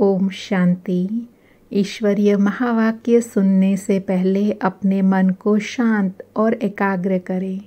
ओम शांति ईश्वरीय महावाक्य सुनने से पहले अपने मन को शांत और एकाग्र करें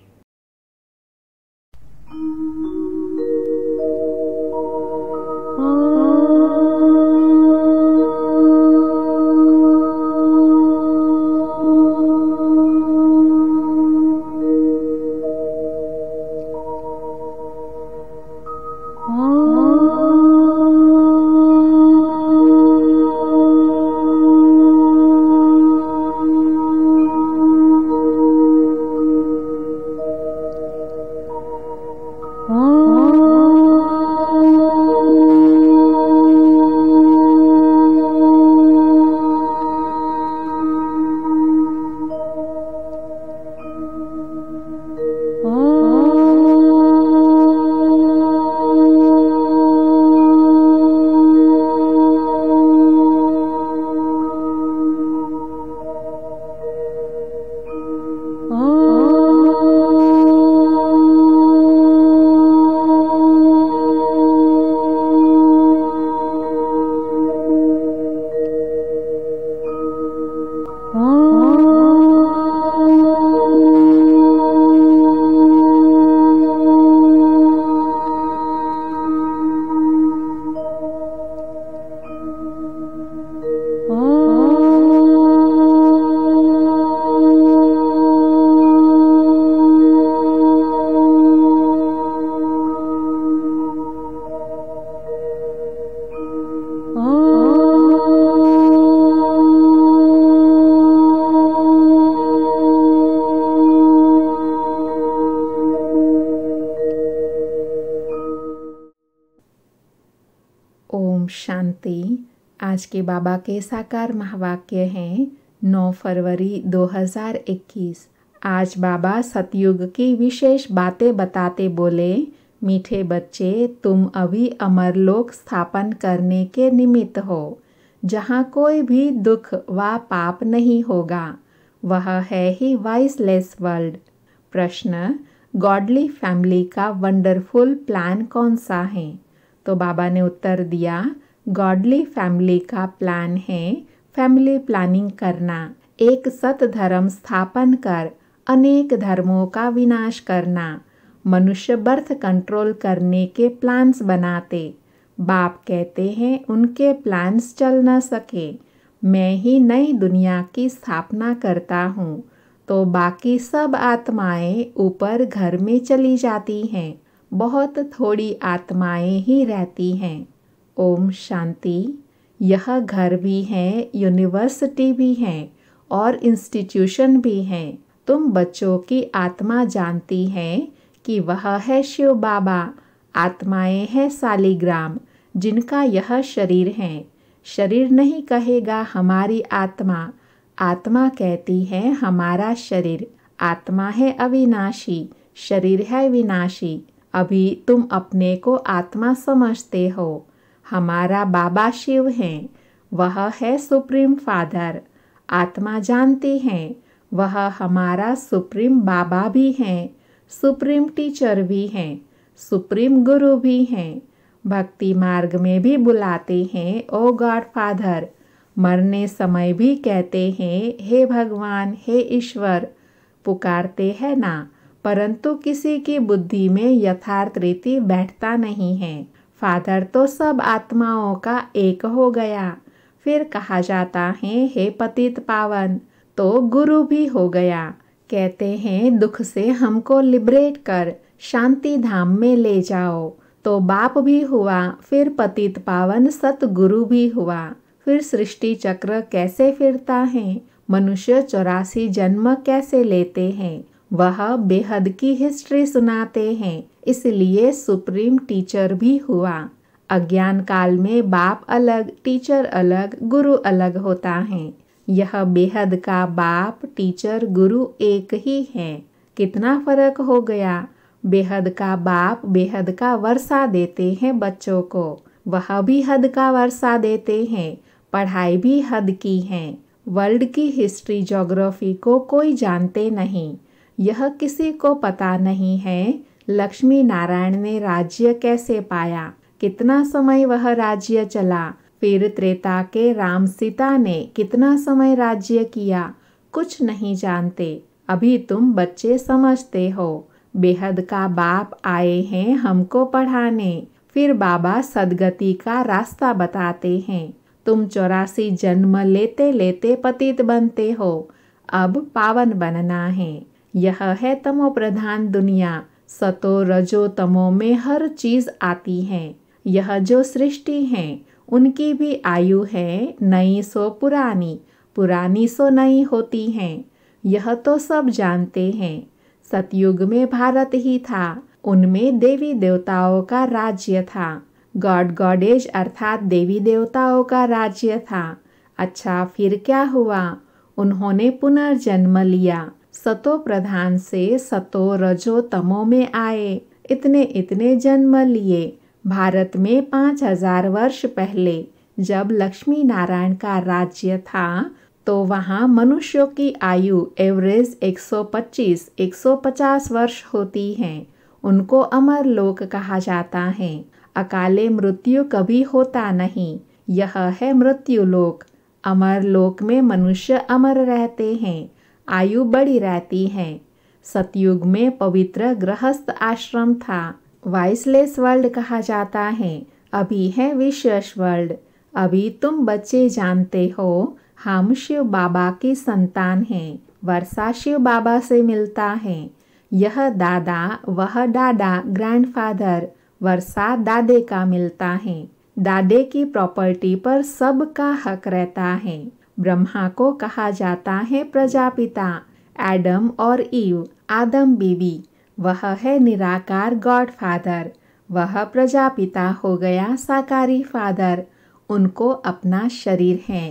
बाबा के साकार महावाक्य हैं 9 फरवरी 2021 आज बाबा सतयुग की विशेष बातें बताते बोले मीठे बच्चे तुम अभी अमरलोक स्थापन करने के निमित्त हो जहाँ कोई भी दुख व पाप नहीं होगा वह है ही वाइसलेस वर्ल्ड प्रश्न गॉडली फैमिली का वंडरफुल प्लान कौन सा है तो बाबा ने उत्तर दिया गॉडली फैमिली का प्लान है फैमिली प्लानिंग करना एक सत धर्म स्थापन कर अनेक धर्मों का विनाश करना मनुष्य बर्थ कंट्रोल करने के प्लान्स बनाते बाप कहते हैं उनके प्लान्स चल न सके मैं ही नई दुनिया की स्थापना करता हूँ तो बाकी सब आत्माएं ऊपर घर में चली जाती हैं बहुत थोड़ी आत्माएं ही रहती हैं ओम शांति यह घर भी है यूनिवर्सिटी भी हैं और इंस्टीट्यूशन भी हैं तुम बच्चों की आत्मा जानती है कि वह है शिव बाबा आत्माएं हैं सालिग्राम जिनका यह शरीर है शरीर नहीं कहेगा हमारी आत्मा आत्मा कहती है हमारा शरीर आत्मा है अविनाशी शरीर है विनाशी अभी तुम अपने को आत्मा समझते हो हमारा बाबा शिव हैं वह है सुप्रीम फादर आत्मा जानती हैं वह हमारा सुप्रीम बाबा भी हैं सुप्रीम टीचर भी हैं सुप्रीम गुरु भी हैं भक्ति मार्ग में भी बुलाते हैं ओ गॉड फादर मरने समय भी कहते हैं हे भगवान हे ईश्वर पुकारते हैं ना परंतु किसी की बुद्धि में यथार्थ रीति बैठता नहीं है फादर तो सब आत्माओं का एक हो गया फिर कहा जाता है हे पतित पावन तो गुरु भी हो गया कहते हैं दुख से हमको लिबरेट कर शांति धाम में ले जाओ तो बाप भी हुआ फिर पतित पावन सतगुरु भी हुआ फिर सृष्टि चक्र कैसे फिरता है मनुष्य चौरासी जन्म कैसे लेते हैं वह बेहद की हिस्ट्री सुनाते हैं इसलिए सुप्रीम टीचर भी हुआ अज्ञान काल में बाप अलग टीचर अलग गुरु अलग होता है यह बेहद का बाप टीचर गुरु एक ही है कितना फर्क हो गया बेहद का बाप बेहद का वर्षा देते हैं बच्चों को वह भी हद का वर्षा देते हैं पढ़ाई भी हद की है वर्ल्ड की हिस्ट्री जोग्राफी को कोई जानते नहीं यह किसी को पता नहीं है लक्ष्मी नारायण ने राज्य कैसे पाया कितना समय वह राज्य चला फिर त्रेता के राम सीता ने कितना समय राज्य किया कुछ नहीं जानते अभी तुम बच्चे समझते हो बेहद का बाप आए हैं हमको पढ़ाने फिर बाबा सदगति का रास्ता बताते हैं तुम चौरासी जन्म लेते लेते पतित बनते हो अब पावन बनना है यह है तमो प्रधान दुनिया सतो रजो तमो में हर चीज आती है यह जो सृष्टि है उनकी भी आयु है नई सो पुरानी पुरानी सो नई होती है यह तो सब जानते हैं सतयुग में भारत ही था उनमें देवी देवताओं का राज्य था गॉड गॉडेज अर्थात देवी देवताओं का राज्य था अच्छा फिर क्या हुआ उन्होंने पुनर्जन्म लिया सतो प्रधान से सतो रजो तमो में आए इतने इतने जन्म लिए भारत में पाँच हजार वर्ष पहले जब लक्ष्मी नारायण का राज्य था तो वहाँ मनुष्यों की आयु एवरेज 125-150 वर्ष होती है उनको अमर लोक कहा जाता है अकाले मृत्यु कभी होता नहीं यह है मृत्यु लोक अमर लोक में मनुष्य अमर रहते हैं आयु बड़ी रहती है सतयुग में पवित्र गृहस्थ आश्रम था वाइसलेस वर्ल्ड कहा जाता है अभी है विशेष वर्ल्ड अभी तुम बच्चे जानते हो हम शिव बाबा की संतान हैं वर्षा शिव बाबा से मिलता है यह दादा वह दादा ग्रैंडफादर वर्षा दादे का मिलता है दादे की प्रॉपर्टी पर सब का हक रहता है ब्रह्मा को कहा जाता है प्रजापिता एडम और ईव आदम बीवी वह है निराकार गॉड फादर वह प्रजापिता हो गया साकारी फादर उनको अपना शरीर है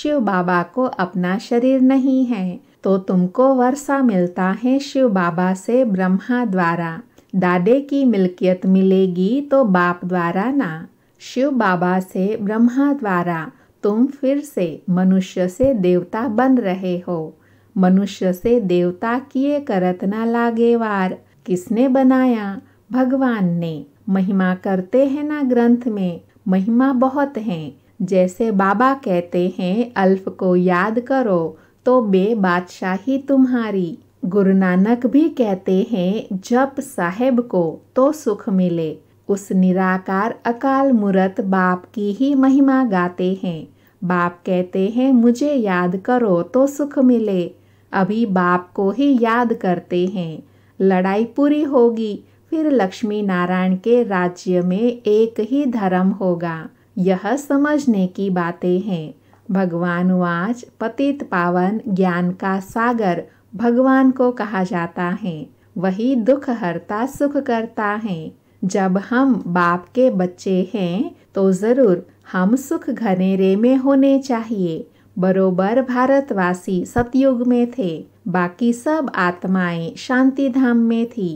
शिव बाबा को अपना शरीर नहीं है तो तुमको वर्षा मिलता है शिव बाबा से ब्रह्मा द्वारा दादे की मिल्कियत मिलेगी तो बाप द्वारा ना शिव बाबा से ब्रह्मा द्वारा तुम फिर से मनुष्य से देवता बन रहे हो मनुष्य से देवता किए लागे लागेवार किसने बनाया भगवान ने महिमा करते हैं ना ग्रंथ में महिमा बहुत है जैसे बाबा कहते हैं अल्फ को याद करो तो बे बादशाही तुम्हारी गुरु नानक भी कहते हैं जप साहेब को तो सुख मिले उस निराकार अकाल मूर्त बाप की ही महिमा गाते हैं बाप कहते हैं मुझे याद करो तो सुख मिले अभी बाप को ही याद करते हैं लड़ाई पूरी होगी फिर लक्ष्मी नारायण के राज्य में एक ही धर्म होगा यह समझने की बातें हैं भगवान वाच पतित पावन ज्ञान का सागर भगवान को कहा जाता है वही दुख हरता सुख करता है जब हम बाप के बच्चे हैं तो ज़रूर हम सुख घनेरे में होने चाहिए बरोबर भारतवासी सतयुग में थे बाकी सब आत्माएं शांति धाम में थी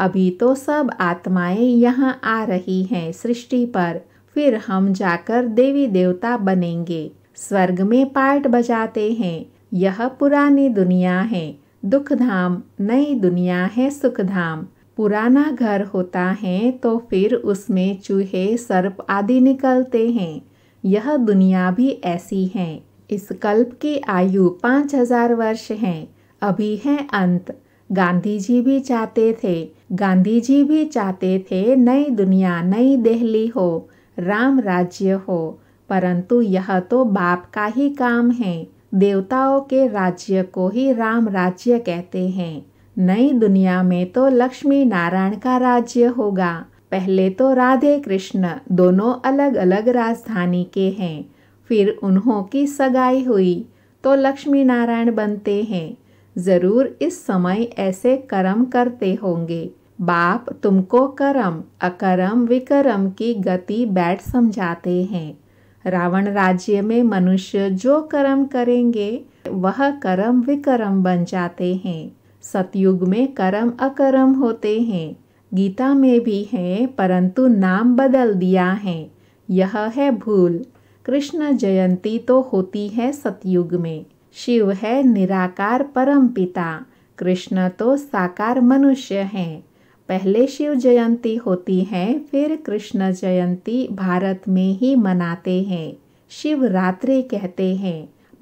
अभी तो सब आत्माएं यहाँ आ रही हैं सृष्टि पर फिर हम जाकर देवी देवता बनेंगे स्वर्ग में पार्ट बजाते हैं यह पुरानी दुनिया है दुख धाम नई दुनिया है सुख धाम पुराना घर होता है तो फिर उसमें चूहे सर्प आदि निकलते हैं यह दुनिया भी ऐसी है इस कल्प की आयु पाँच हजार वर्ष है अभी है अंत गांधी जी भी चाहते थे गांधी जी भी चाहते थे नई दुनिया नई दिल्ली हो राम राज्य हो परंतु यह तो बाप का ही काम है देवताओं के राज्य को ही राम राज्य कहते हैं नई दुनिया में तो लक्ष्मी नारायण का राज्य होगा पहले तो राधे कृष्ण दोनों अलग अलग राजधानी के हैं फिर उन्हों की सगाई हुई तो लक्ष्मी नारायण बनते हैं ज़रूर इस समय ऐसे कर्म करते होंगे बाप तुमको कर्म अकर्म विकर्म की गति बैठ समझाते हैं रावण राज्य में मनुष्य जो कर्म करेंगे वह कर्म विकर्म बन जाते हैं सतयुग में कर्म अकर्म होते हैं गीता में भी है परंतु नाम बदल दिया है यह है भूल कृष्ण जयंती तो होती है सतयुग में शिव है निराकार परम पिता कृष्ण तो साकार मनुष्य हैं पहले शिव जयंती होती है फिर कृष्ण जयंती भारत में ही मनाते हैं शिव रात्रि कहते हैं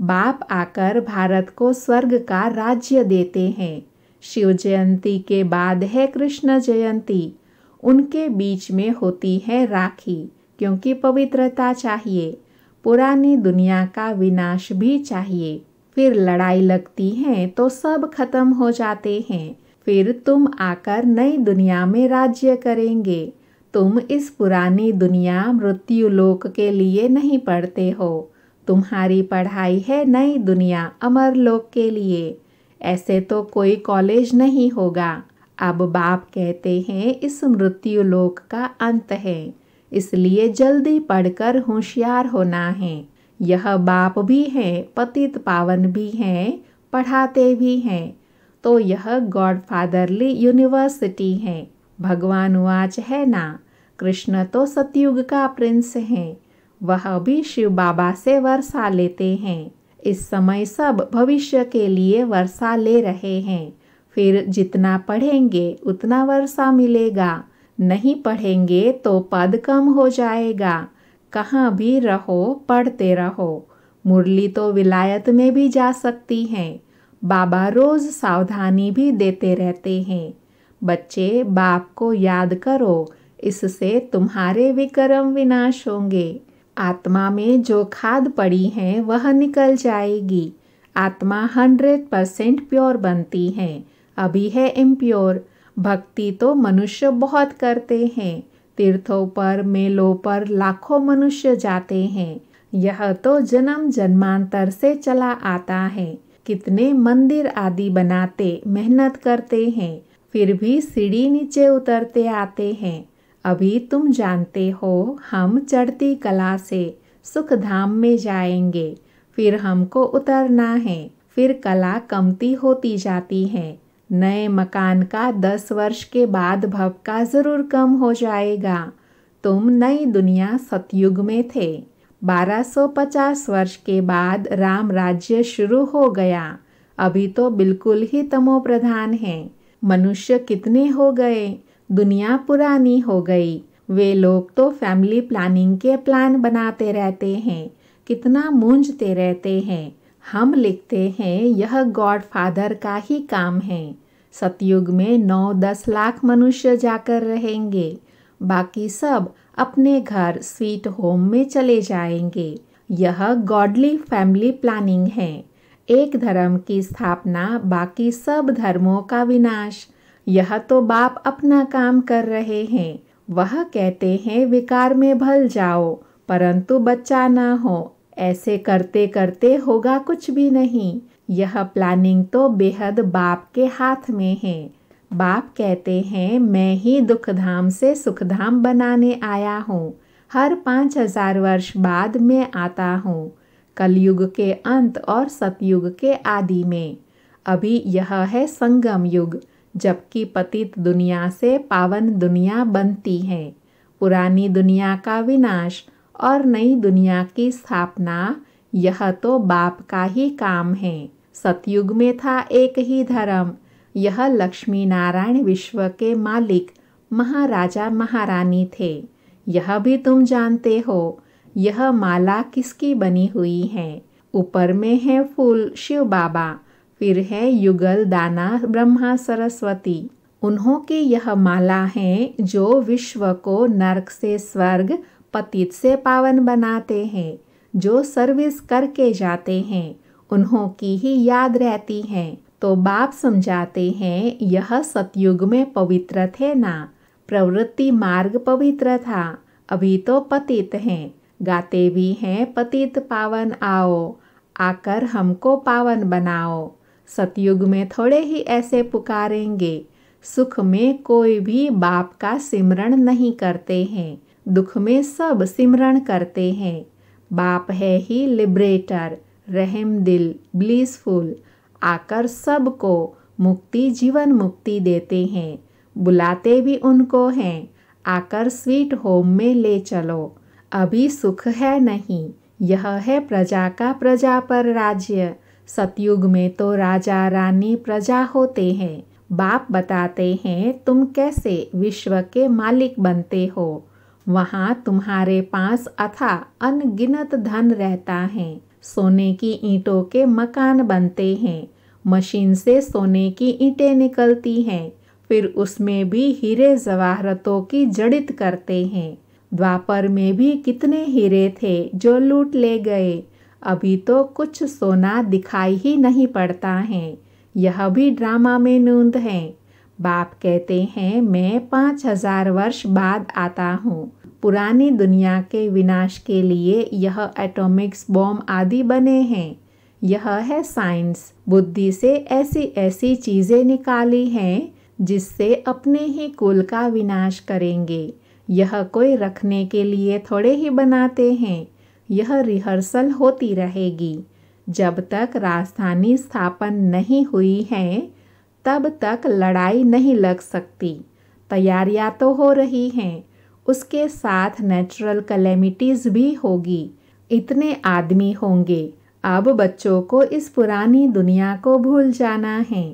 बाप आकर भारत को स्वर्ग का राज्य देते हैं शिव जयंती के बाद है कृष्ण जयंती उनके बीच में होती है राखी क्योंकि पवित्रता चाहिए पुरानी दुनिया का विनाश भी चाहिए फिर लड़ाई लगती है तो सब खत्म हो जाते हैं फिर तुम आकर नई दुनिया में राज्य करेंगे तुम इस पुरानी दुनिया मृत्यु लोक के लिए नहीं पढ़ते हो तुम्हारी पढ़ाई है नई दुनिया अमर लोक के लिए ऐसे तो कोई कॉलेज नहीं होगा अब बाप कहते हैं इस मृत्यु लोक का अंत है इसलिए जल्दी पढ़कर होशियार होना है यह बाप भी हैं पतित पावन भी हैं पढ़ाते भी हैं तो यह गॉडफादरली यूनिवर्सिटी है भगवान वाच है ना कृष्ण तो सतयुग का प्रिंस हैं वह भी शिव बाबा से वर्षा लेते हैं इस समय सब भविष्य के लिए वर्षा ले रहे हैं फिर जितना पढ़ेंगे उतना वर्षा मिलेगा नहीं पढ़ेंगे तो पद कम हो जाएगा कहाँ भी रहो पढ़ते रहो मुरली तो विलायत में भी जा सकती हैं बाबा रोज़ सावधानी भी देते रहते हैं बच्चे बाप को याद करो इससे तुम्हारे विक्रम विनाश होंगे आत्मा में जो खाद पड़ी है वह निकल जाएगी आत्मा हंड्रेड परसेंट प्योर बनती है अभी है इम्प्योर भक्ति तो मनुष्य बहुत करते हैं तीर्थों पर मेलों पर लाखों मनुष्य जाते हैं यह तो जन्म जन्मांतर से चला आता है कितने मंदिर आदि बनाते मेहनत करते हैं फिर भी सीढ़ी नीचे उतरते आते हैं अभी तुम जानते हो हम चढ़ती कला से सुख धाम में जाएंगे फिर हमको उतरना है फिर कला कमती होती जाती है नए मकान का दस वर्ष के बाद का ज़रूर कम हो जाएगा तुम नई दुनिया सतयुग में थे 1250 वर्ष के बाद राम राज्य शुरू हो गया अभी तो बिल्कुल ही तमोप्रधान है मनुष्य कितने हो गए दुनिया पुरानी हो गई वे लोग तो फैमिली प्लानिंग के प्लान बनाते रहते हैं कितना मूंझते रहते हैं हम लिखते हैं यह गॉड फादर का ही काम है सतयुग में नौ दस लाख मनुष्य जाकर रहेंगे बाकी सब अपने घर स्वीट होम में चले जाएंगे यह गॉडली फैमिली प्लानिंग है एक धर्म की स्थापना बाकी सब धर्मों का विनाश यह तो बाप अपना काम कर रहे हैं वह कहते हैं विकार में भल जाओ परंतु बच्चा ना हो ऐसे करते करते होगा कुछ भी नहीं यह प्लानिंग तो बेहद बाप के हाथ में है बाप कहते हैं मैं ही दुखधाम से सुखधाम बनाने आया हूँ हर पाँच हजार वर्ष बाद मैं आता हूँ कलयुग के अंत और सतयुग के आदि में अभी यह है संगम युग जबकि पतित दुनिया से पावन दुनिया बनती है पुरानी दुनिया का विनाश और नई दुनिया की स्थापना यह तो बाप का ही काम है सतयुग में था एक ही धर्म यह लक्ष्मी नारायण विश्व के मालिक महाराजा महारानी थे यह भी तुम जानते हो यह माला किसकी बनी हुई है ऊपर में है फूल शिव बाबा फिर है युगल दाना ब्रह्मा सरस्वती उन्हों की यह माला है जो विश्व को नरक से स्वर्ग पतित से पावन बनाते हैं जो सर्विस करके जाते हैं उन्हों की ही याद रहती है तो बाप समझाते हैं यह सतयुग में पवित्र थे ना प्रवृत्ति मार्ग पवित्र था अभी तो पतित हैं गाते भी हैं पतित पावन आओ आकर हमको पावन बनाओ सतयुग में थोड़े ही ऐसे पुकारेंगे सुख में कोई भी बाप का सिमरण नहीं करते हैं दुख में सब सिमरण करते हैं बाप है ही लिबरेटर रहम दिल ब्लीसफुल आकर सबको मुक्ति जीवन मुक्ति देते हैं बुलाते भी उनको हैं आकर स्वीट होम में ले चलो अभी सुख है नहीं यह है प्रजा का प्रजा पर राज्य सतयुग में तो राजा रानी प्रजा होते हैं बाप बताते हैं तुम कैसे विश्व के मालिक बनते हो वहाँ तुम्हारे पास अथा अनगिनत धन रहता है सोने की ईंटों के मकान बनते हैं मशीन से सोने की ईंटें निकलती हैं फिर उसमें भी हीरे जवाहरतों की जड़ित करते हैं द्वापर में भी कितने हीरे थे जो लूट ले गए अभी तो कुछ सोना दिखाई ही नहीं पड़ता है यह भी ड्रामा में नूंद है बाप कहते हैं मैं पाँच हजार वर्ष बाद आता हूँ पुरानी दुनिया के विनाश के लिए यह एटॉमिक्स बॉम्ब आदि बने हैं यह है साइंस बुद्धि से ऐसी ऐसी चीज़ें निकाली हैं जिससे अपने ही कुल का विनाश करेंगे यह कोई रखने के लिए थोड़े ही बनाते हैं यह रिहर्सल होती रहेगी जब तक राजधानी स्थापन नहीं हुई है तब तक लड़ाई नहीं लग सकती तैयारियां तो हो रही हैं उसके साथ नेचुरल कलेमिटीज़ भी होगी इतने आदमी होंगे अब बच्चों को इस पुरानी दुनिया को भूल जाना है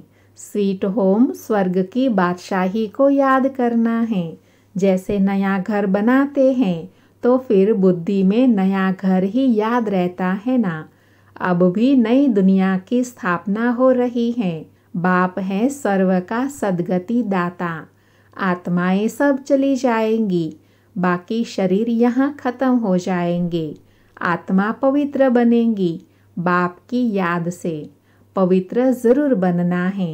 स्वीट होम स्वर्ग की बादशाही को याद करना है जैसे नया घर बनाते हैं तो फिर बुद्धि में नया घर ही याद रहता है ना अब भी नई दुनिया की स्थापना हो रही है बाप है सर्व का सदगति दाता आत्माएं सब चली जाएंगी बाकी शरीर यहाँ खत्म हो जाएंगे आत्मा पवित्र बनेंगी बाप की याद से पवित्र जरूर बनना है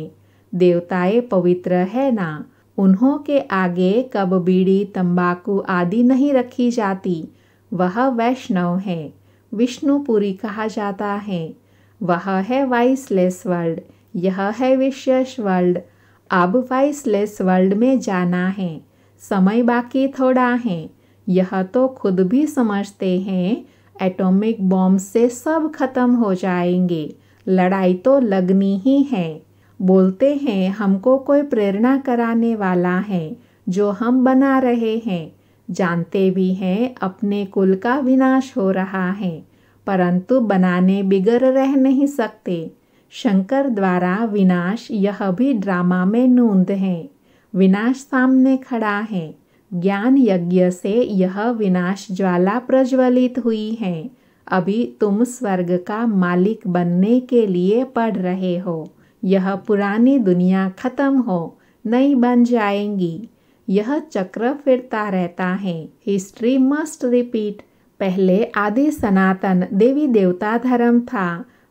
देवताएं पवित्र है ना उन्हों के आगे कब बीड़ी तंबाकू आदि नहीं रखी जाती वह वैष्णव है विष्णुपुरी कहा जाता है वह है वाइसलेस वर्ल्ड यह है विशेष वर्ल्ड अब वाइसलेस वर्ल्ड में जाना है समय बाकी थोड़ा है यह तो खुद भी समझते हैं एटॉमिक बॉम्ब से सब खत्म हो जाएंगे लड़ाई तो लगनी ही है बोलते हैं हमको कोई प्रेरणा कराने वाला है जो हम बना रहे हैं जानते भी हैं अपने कुल का विनाश हो रहा है परंतु बनाने बिगड़ रह नहीं सकते शंकर द्वारा विनाश यह भी ड्रामा में नूंद है विनाश सामने खड़ा है ज्ञान यज्ञ से यह विनाश ज्वाला प्रज्वलित हुई है अभी तुम स्वर्ग का मालिक बनने के लिए पढ़ रहे हो यह पुरानी दुनिया खत्म हो नई बन जाएंगी यह चक्र फिरता रहता है हिस्ट्री मस्ट रिपीट पहले आदि सनातन देवी देवता धर्म था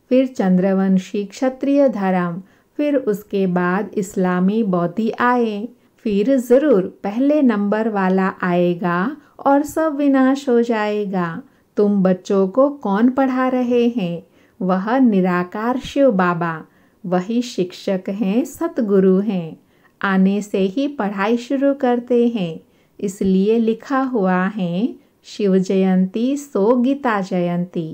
फिर चंद्रवंशी क्षत्रिय धर्म फिर उसके बाद इस्लामी बौद्धि आए फिर ज़रूर पहले नंबर वाला आएगा और सब विनाश हो जाएगा तुम बच्चों को कौन पढ़ा रहे हैं वह निराकार शिव बाबा वही शिक्षक हैं सतगुरु हैं आने से ही पढ़ाई शुरू करते हैं इसलिए लिखा हुआ है शिव जयंती सो गीता जयंती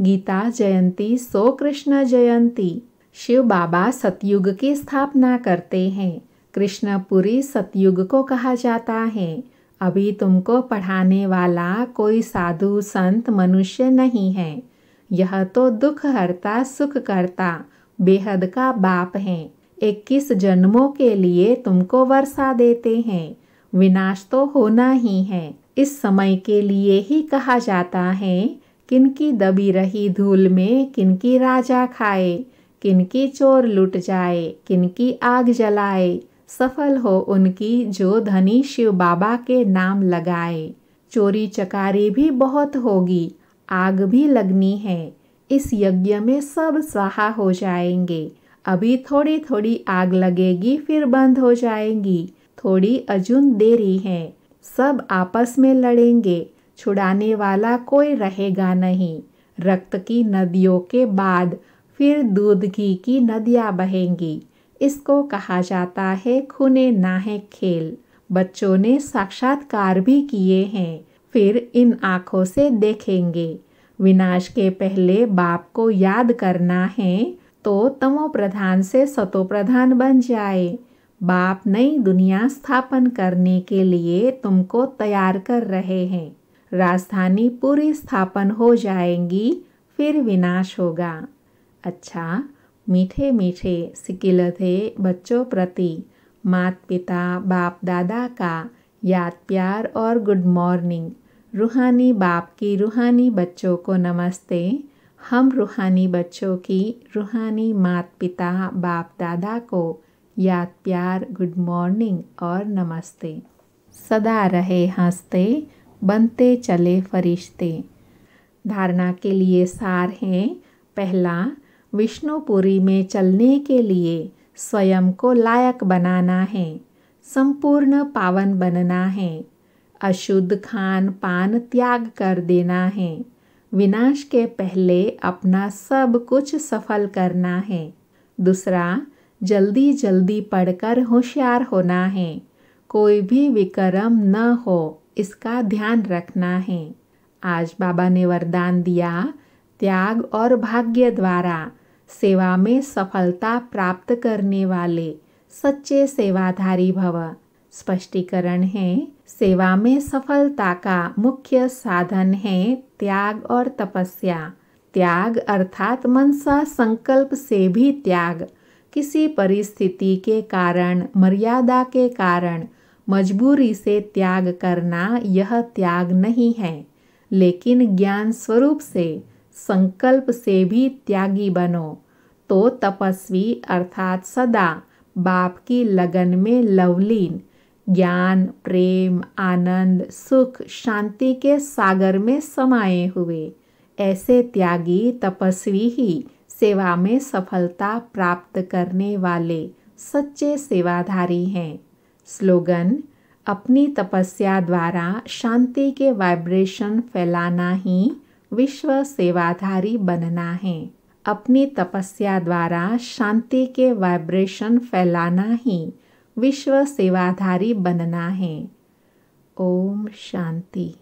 गीता जयंती सो कृष्ण जयंती शिव बाबा सतयुग की स्थापना करते हैं कृष्णपुरी सतयुग को कहा जाता है अभी तुमको पढ़ाने वाला कोई साधु संत मनुष्य नहीं है यह तो दुख हरता सुख करता बेहद का बाप हैं इक्कीस जन्मों के लिए तुमको वर्षा देते हैं विनाश तो होना ही है इस समय के लिए ही कहा जाता है किनकी दबी रही धूल में किनकी राजा खाए किनकी चोर लुट जाए किनकी आग जलाए सफल हो उनकी जो धनी शिव बाबा के नाम लगाए चोरी चकारी भी बहुत होगी आग भी लगनी है इस यज्ञ में सब स्वाहा हो जाएंगे अभी थोड़ी थोड़ी आग लगेगी फिर बंद हो जाएंगी थोड़ी अजून देरी है सब आपस में लड़ेंगे छुड़ाने वाला कोई रहेगा नहीं रक्त की नदियों के बाद फिर दूध घी की नदियाँ बहेंगी इसको कहा जाता है खुने नाहे खेल बच्चों ने साक्षात्कार भी किए हैं फिर इन आँखों से देखेंगे विनाश के पहले बाप को याद करना है तो तमो प्रधान से सतो प्रधान बन जाए बाप नई दुनिया स्थापन करने के लिए तुमको तैयार कर रहे हैं राजधानी पूरी स्थापन हो जाएंगी फिर विनाश होगा अच्छा मीठे मीठे थे बच्चों प्रति मात पिता बाप दादा का याद प्यार और गुड मॉर्निंग रूहानी बाप की रूहानी बच्चों को नमस्ते हम रूहानी बच्चों की रूहानी मात पिता बाप दादा को याद प्यार गुड मॉर्निंग और नमस्ते सदा रहे हंसते बनते चले फरिश्ते धारणा के लिए सार हैं पहला विष्णुपुरी में चलने के लिए स्वयं को लायक बनाना है संपूर्ण पावन बनना है अशुद्ध खान पान त्याग कर देना है विनाश के पहले अपना सब कुछ सफल करना है दूसरा जल्दी जल्दी पढ़कर होशियार होना है कोई भी विक्रम न हो इसका ध्यान रखना है आज बाबा ने वरदान दिया त्याग और भाग्य द्वारा सेवा में सफलता प्राप्त करने वाले सच्चे सेवाधारी भव स्पष्टीकरण है सेवा में सफलता का मुख्य साधन है त्याग और तपस्या त्याग अर्थात मनसा संकल्प से भी त्याग किसी परिस्थिति के कारण मर्यादा के कारण मजबूरी से त्याग करना यह त्याग नहीं है लेकिन ज्ञान स्वरूप से संकल्प से भी त्यागी बनो तो तपस्वी अर्थात सदा बाप की लगन में लवलीन ज्ञान प्रेम आनंद सुख शांति के सागर में समाये हुए ऐसे त्यागी तपस्वी ही सेवा में सफलता प्राप्त करने वाले सच्चे सेवाधारी हैं स्लोगन अपनी तपस्या द्वारा शांति के वाइब्रेशन फैलाना ही विश्व सेवाधारी बनना है अपनी तपस्या द्वारा शांति के वाइब्रेशन फैलाना ही विश्व सेवाधारी बनना है ओम शांति